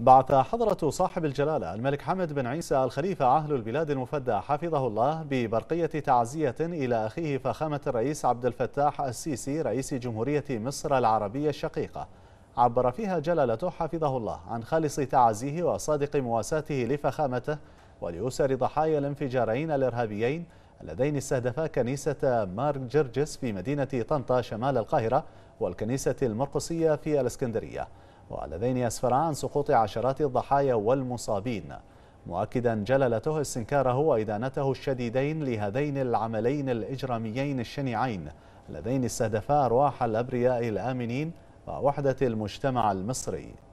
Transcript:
بعث حضرة صاحب الجلالة الملك حمد بن عيسى الخليفة أهل البلاد المفدى حفظه الله ببرقية تعزية إلى أخيه فخامة الرئيس عبد الفتاح السيسي رئيس جمهورية مصر العربية الشقيقة عبر فيها جلالته حفظه الله عن خالص تعزيه وصادق مواساته لفخامته ولأسر ضحايا الانفجارين الإرهابيين اللذين استهدفا كنيسة مارك جرجس في مدينة طنطا شمال القاهرة والكنيسة المرقسية في الإسكندرية واللذين يسفر عن سقوط عشرات الضحايا والمصابين مؤكدا جلالته استنكاره وإدانته الشديدين لهذين العملين الإجراميين الشنيعين اللذين استهدفا أرواح الأبرياء الآمنين ووحدة المجتمع المصري